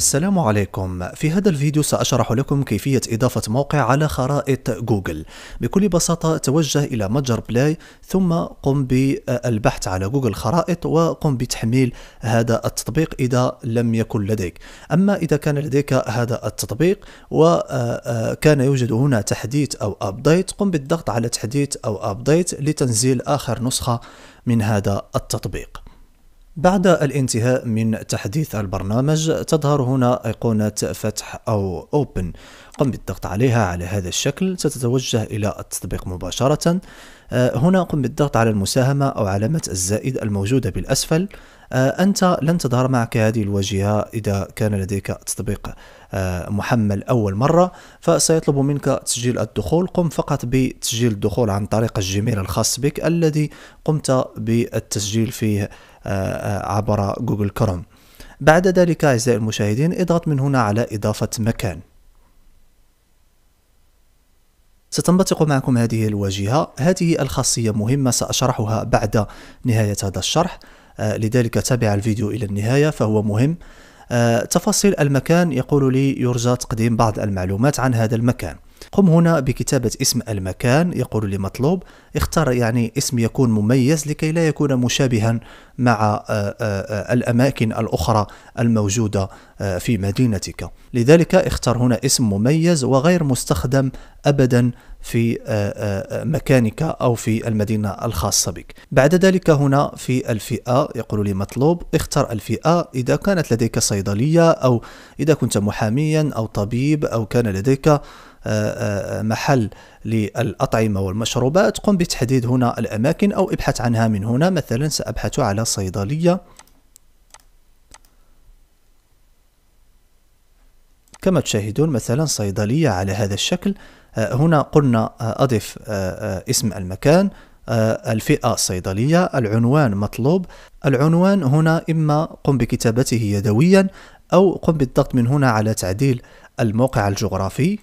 السلام عليكم في هذا الفيديو سأشرح لكم كيفية إضافة موقع على خرائط جوجل بكل بساطة توجه إلى متجر بلاي ثم قم بالبحث على جوجل خرائط وقم بتحميل هذا التطبيق إذا لم يكن لديك أما إذا كان لديك هذا التطبيق وكان آه، آه، يوجد هنا تحديث أو أبديت قم بالضغط على تحديث أو أبديت لتنزيل آخر نسخة من هذا التطبيق بعد الانتهاء من تحديث البرنامج تظهر هنا أيقونة فتح أو Open قم بالضغط عليها على هذا الشكل ستتوجه إلى التطبيق مباشرة آه، هنا قم بالضغط على المساهمة أو علامة الزائد الموجودة بالأسفل آه، أنت لن تظهر معك هذه الواجهة إذا كان لديك تطبيق آه، محمل أول مرة فسيطلب منك تسجيل الدخول قم فقط بتسجيل الدخول عن طريق الجيميل الخاص بك الذي قمت بالتسجيل فيه عبر جوجل كروم بعد ذلك أعزائي المشاهدين اضغط من هنا على إضافة مكان ستنبثق معكم هذه الواجهة هذه الخاصية مهمة سأشرحها بعد نهاية هذا الشرح آه، لذلك تابع الفيديو إلى النهاية فهو مهم آه، تفاصيل المكان يقول لي يرجى تقديم بعض المعلومات عن هذا المكان قم هنا بكتابة اسم المكان يقول لي مطلوب اختار يعني اسم يكون مميز لكي لا يكون مشابها مع آه، آه، آه، الأماكن الأخرى الموجودة في مدينتك لذلك اختر هنا اسم مميز وغير مستخدم أبدا في مكانك أو في المدينة الخاصة بك بعد ذلك هنا في الفئة يقول لي مطلوب اختر الفئة إذا كانت لديك صيدلية أو إذا كنت محاميا أو طبيب أو كان لديك محل للأطعمة والمشروبات قم بتحديد هنا الأماكن أو ابحث عنها من هنا مثلا سأبحث على صيدلية كما تشاهدون مثلا صيدلية على هذا الشكل هنا قلنا أضف اسم المكان الفئة الصيدلية العنوان مطلوب العنوان هنا إما قم بكتابته يدويا أو قم بالضغط من هنا على تعديل الموقع الجغرافي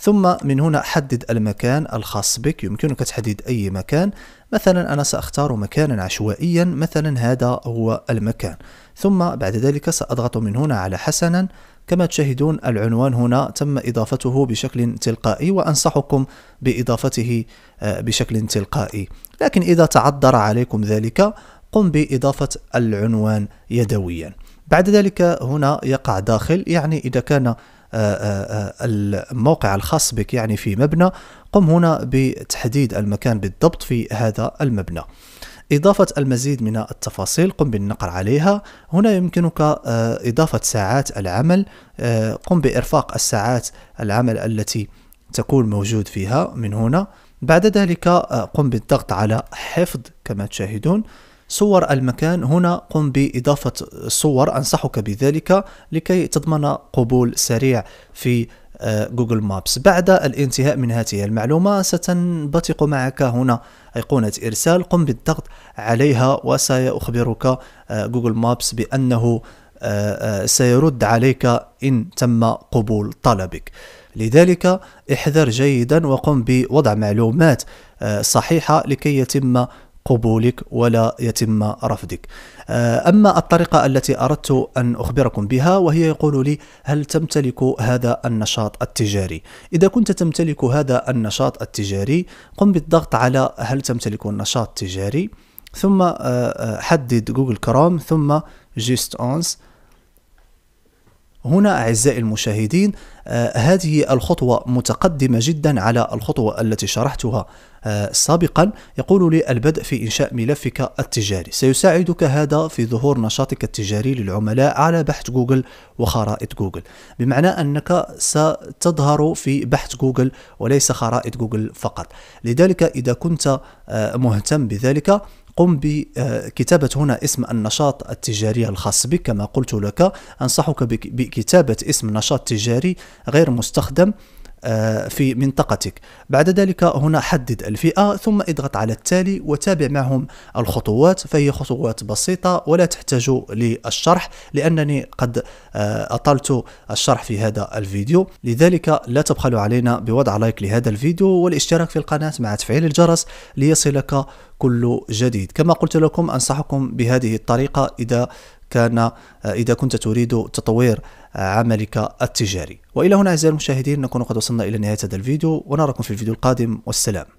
ثم من هنا حدد المكان الخاص بك يمكنك تحديد أي مكان مثلا أنا سأختار مكانا عشوائيا مثلا هذا هو المكان ثم بعد ذلك سأضغط من هنا على حسنا كما تشاهدون العنوان هنا تم إضافته بشكل تلقائي وأنصحكم بإضافته آه، بشكل تلقائي لكن إذا تعذر عليكم ذلك قم بإضافة العنوان يدويا بعد ذلك هنا يقع داخل يعني إذا كان آه، آه، آه، الموقع الخاص بك يعني في مبنى قم هنا بتحديد المكان بالضبط في هذا المبنى إضافة المزيد من التفاصيل قم بالنقر عليها هنا يمكنك إضافة ساعات العمل قم بإرفاق الساعات العمل التي تكون موجود فيها من هنا بعد ذلك قم بالضغط على حفظ كما تشاهدون صور المكان هنا قم بإضافة صور أنصحك بذلك لكي تضمن قبول سريع في آه، جوجل مابس بعد الانتهاء من هذه المعلومة ستنبثق معك هنا أيقونة إرسال قم بالضغط عليها وسيخبرك آه، جوجل مابس بأنه آه، سيرد عليك إن تم قبول طلبك لذلك احذر جيدا وقم بوضع معلومات صحيحة لكي يتم قبولك ولا يتم رفضك آه، أما الطريقة التي أردت أن أخبركم بها وهي يقول لي هل تمتلك هذا النشاط التجاري إذا كنت تمتلك هذا النشاط التجاري قم بالضغط على هل تمتلك النشاط التجاري ثم آه، آه، حدد جوجل كروم ثم جيست اونس هنا أعزائي المشاهدين آه هذه الخطوة متقدمة جدا على الخطوة التي شرحتها آه سابقا يقول لي البدء في إنشاء ملفك التجاري سيساعدك هذا في ظهور نشاطك التجاري للعملاء على بحث جوجل وخرائط جوجل بمعنى أنك ستظهر في بحث جوجل وليس خرائط جوجل فقط لذلك إذا كنت آه مهتم بذلك قم بكتابة هنا اسم النشاط التجاري الخاص بك كما قلت لك أنصحك بكتابة اسم نشاط تجاري غير مستخدم آه، في منطقتك بعد ذلك هنا حدد الفئة ثم اضغط على التالي وتابع معهم الخطوات فهي خطوات بسيطة ولا تحتاج للشرح لأنني قد آه، أطلت الشرح في هذا الفيديو لذلك لا تبخلوا علينا بوضع لايك لهذا الفيديو والاشتراك في القناة مع تفعيل الجرس ليصلك كل جديد كما قلت لكم أنصحكم بهذه الطريقة إذا كان آه، إذا كنت تريد تطوير آه، عملك التجاري وإلى هنا أعزائي المشاهدين نكون قد وصلنا إلى نهاية هذا الفيديو ونراكم في الفيديو القادم والسلام